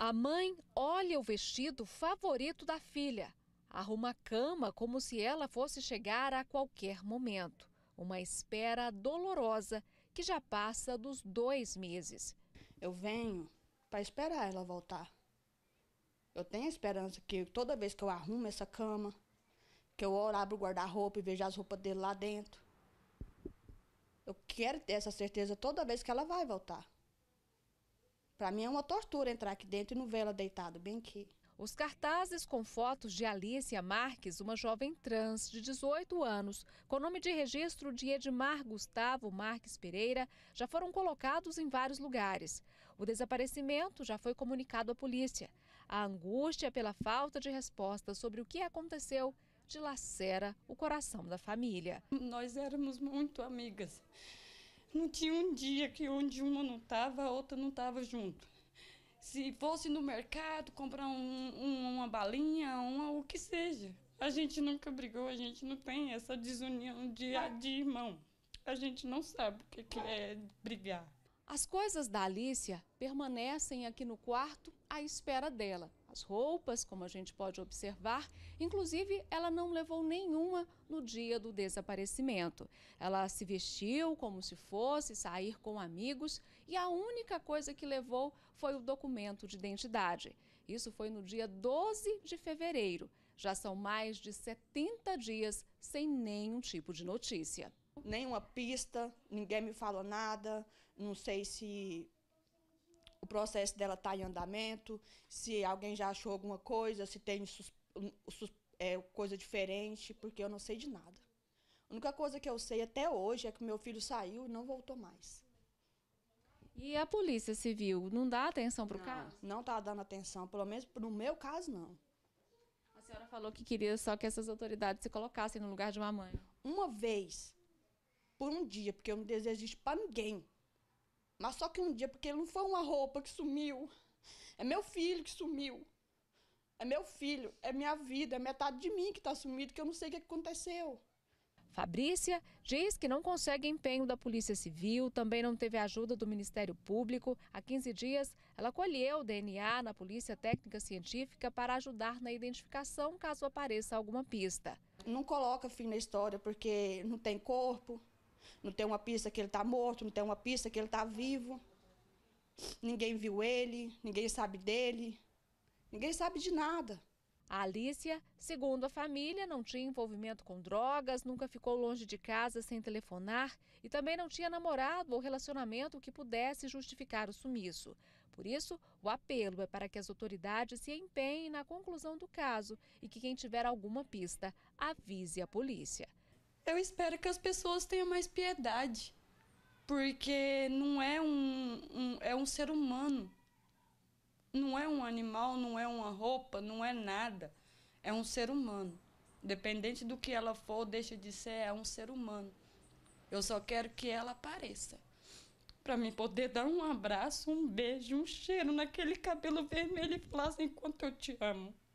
A mãe olha o vestido favorito da filha, arruma a cama como se ela fosse chegar a qualquer momento. Uma espera dolorosa que já passa dos dois meses. Eu venho para esperar ela voltar. Eu tenho a esperança que toda vez que eu arrumo essa cama, que eu oro, abro o guarda-roupa e vejo as roupas dele lá dentro, eu quero ter essa certeza toda vez que ela vai voltar. Para mim é uma tortura entrar aqui dentro e não vê ela deitada bem aqui. Os cartazes com fotos de Alicia Marques, uma jovem trans de 18 anos, com nome de registro de Edmar Gustavo Marques Pereira, já foram colocados em vários lugares. O desaparecimento já foi comunicado à polícia. A angústia pela falta de resposta sobre o que aconteceu dilacera o coração da família. Nós éramos muito amigas. Não tinha um dia que onde uma não estava, a outra não estava junto. Se fosse no mercado comprar um, um, uma balinha, uma, o que seja. A gente nunca brigou, a gente não tem essa desunião de, ah, de irmão. A gente não sabe o que, que é brigar. As coisas da Alicia permanecem aqui no quarto à espera dela roupas, como a gente pode observar. Inclusive, ela não levou nenhuma no dia do desaparecimento. Ela se vestiu como se fosse sair com amigos e a única coisa que levou foi o documento de identidade. Isso foi no dia 12 de fevereiro. Já são mais de 70 dias sem nenhum tipo de notícia. Nenhuma pista, ninguém me falou nada, não sei se o processo dela está em andamento, se alguém já achou alguma coisa, se tem sus, sus, é, coisa diferente, porque eu não sei de nada. A única coisa que eu sei até hoje é que meu filho saiu e não voltou mais. E a polícia civil não dá atenção para o caso? Não está dando atenção, pelo menos no meu caso, não. A senhora falou que queria só que essas autoridades se colocassem no lugar de uma mãe. Uma vez, por um dia, porque eu não desejo isso para ninguém. Mas só que um dia, porque não foi uma roupa que sumiu. É meu filho que sumiu. É meu filho, é minha vida, é metade de mim que está sumido, que eu não sei o que aconteceu. Fabrícia diz que não consegue empenho da Polícia Civil, também não teve ajuda do Ministério Público. Há 15 dias, ela colheu o DNA na Polícia Técnica Científica para ajudar na identificação caso apareça alguma pista. Não coloca fim na história porque não tem corpo, não tem uma pista que ele está morto, não tem uma pista que ele está vivo. Ninguém viu ele, ninguém sabe dele, ninguém sabe de nada. A Alícia, segundo a família, não tinha envolvimento com drogas, nunca ficou longe de casa sem telefonar e também não tinha namorado ou relacionamento que pudesse justificar o sumiço. Por isso, o apelo é para que as autoridades se empenhem na conclusão do caso e que quem tiver alguma pista avise a polícia eu espero que as pessoas tenham mais piedade. Porque não é um, um, é um ser humano. Não é um animal, não é uma roupa, não é nada. É um ser humano. Dependente do que ela for, deixa de ser, é um ser humano. Eu só quero que ela apareça. Para mim poder dar um abraço, um beijo, um cheiro naquele cabelo vermelho e falar assim, enquanto eu te amo.